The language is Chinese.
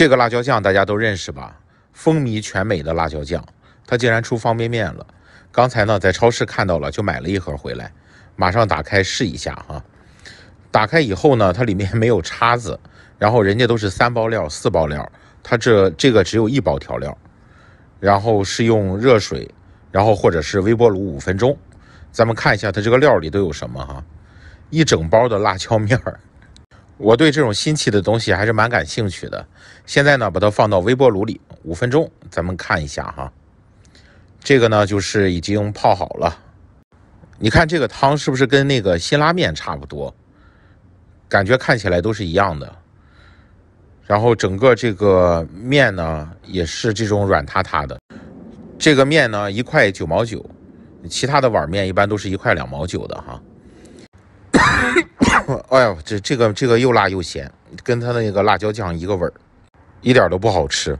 这个辣椒酱大家都认识吧？风靡全美的辣椒酱，它竟然出方便面了！刚才呢在超市看到了，就买了一盒回来，马上打开试一下哈。打开以后呢，它里面没有叉子，然后人家都是三包料、四包料，它这这个只有一包调料，然后是用热水，然后或者是微波炉五分钟。咱们看一下它这个料里都有什么哈？一整包的辣椒面儿。我对这种新奇的东西还是蛮感兴趣的。现在呢，把它放到微波炉里五分钟，咱们看一下哈。这个呢，就是已经泡好了。你看这个汤是不是跟那个辛拉面差不多？感觉看起来都是一样的。然后整个这个面呢，也是这种软塌塌的。这个面呢，一块九毛九，其他的碗面一般都是一块两毛九的哈。哎呦，这这个这个又辣又咸，跟他那个辣椒酱一个味儿，一点都不好吃。